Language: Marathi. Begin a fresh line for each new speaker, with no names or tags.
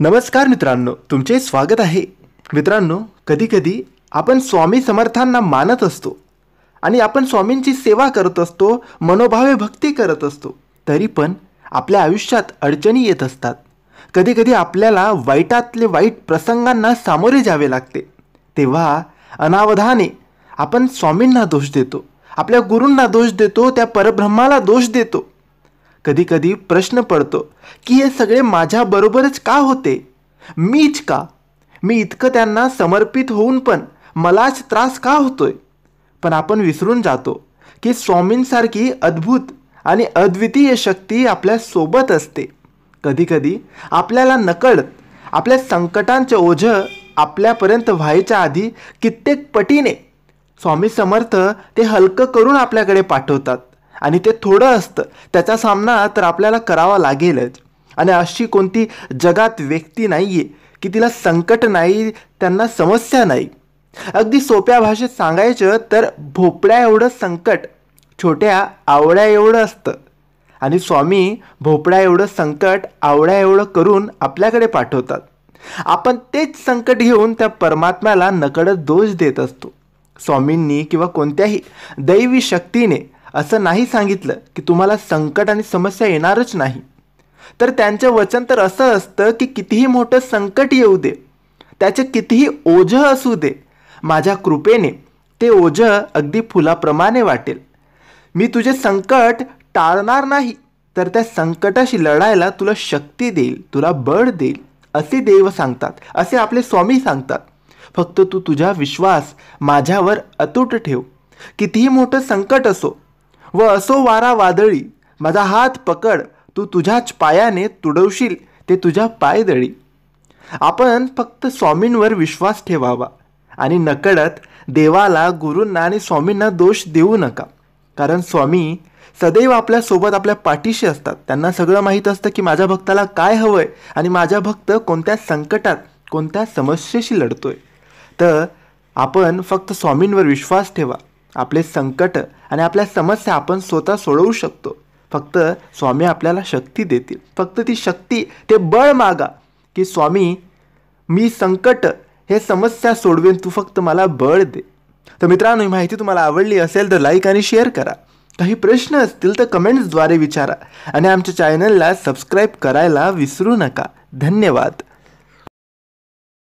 नमस्कार मित्रांनो तुमचे स्वागत आहे मित्रांनो कधीकधी आपण स्वामी समर्थांना मानत असतो आणि आपण स्वामींची सेवा करत असतो मनोभावे भक्ती करत असतो तरी पण आपल्या आयुष्यात अडचणी येत असतात कधीकधी आपल्याला वाईटातले वाईट प्रसंगांना सामोरे जावे लागते तेव्हा अनावधाने आपण स्वामींना दोष देतो आपल्या गुरूंना दोष देतो त्या परब्रह्माला दोष देतो कधीकधी प्रश्न पडतो की हे सगळे माझ्याबरोबरच का होते मीच का मी इतकं त्यांना समर्पित होऊन पण मलाच त्रास का होतोय पण आपण विसरून जातो की स्वामींसारखी अद्भुत आणि अद्वितीय शक्ती आपल्या सोबत असते कधीकधी आपल्याला नकळत आपल्या संकटांचे ओझं आपल्यापर्यंत व्हायच्या आधी कित्येक पटीने स्वामी समर्थ ते हलकं करून आपल्याकडे पाठवतात आणि ते थोडं असतं त्याचा सामना तर आपल्याला करावा लागेलच आणि अशी कोणती जगात व्यक्ती नाही आहे की तिला संकट नाही त्यांना समस्या नाही अगदी सोप्या भाषेत सांगायचं तर भोपळ्या एवढं संकट छोट्या आवळ्या एवढं असतं आणि स्वामी भोपळ्या एवढं संकट आवळ्या एवढं करून आपल्याकडे पाठवतात आपण तेच संकट घेऊन त्या परमात्म्याला नकडत दोष देत असतो स्वामींनी किंवा कोणत्याही दैवी शक्तीने असं नाही सांगितलं की तुम्हाला संकट आणि समस्या येणारच नाही तर त्यांचं वचन तर असं असतं की कितीही मोठं संकट येऊ दे त्याचे कितीही ओझ असू दे माझ्या कृपेने ते ओझ अगदी फुलाप्रमाणे वाटेल मी तुझे संकट टाळणार नाही तर त्या संकटाशी लढायला तुला शक्ती देईल तुला बळ देईल असे देव सांगतात असे आपले स्वामी सांगतात फक्त तू तुझा विश्वास माझ्यावर अतूट ठेव कितीही मोठं संकट असो व असो वारा वादळी माझा हात पकड तू तुझ्याच पायाने तुडवशील ते तुझ्या पायदळी आपण फक्त स्वामींवर विश्वास ठेवावा आणि नकळत देवाला गुरूंना आणि स्वामींना दोष देऊ नका कारण स्वामी सदैव आपल्यासोबत आपल्या पाठीशी असतात त्यांना सगळं माहीत असतं की माझ्या भक्ताला काय हवं आहे आणि माझा भक्त कोणत्या संकटात कोणत्या समस्येशी लढतोय तर आपण फक्त स्वामींवर विश्वास ठेवा आपले संकट आणि आपल्या समस्या आपण स्वतः सोडवू शकतो फक्त स्वामी आपल्याला शक्ती देतील फक्त ती शक्ती ते बळ मागा की स्वामी मी संकट हे समस्या सोडवेन तू फक्त मला बळ दे तर मित्रांनो ही माहिती तुम्हाला आवडली असेल तर लाईक आणि शेअर करा काही प्रश्न असतील तर कमेंट्सद्वारे विचारा आणि आमच्या चॅनलला सबस्क्राईब करायला विसरू नका धन्यवाद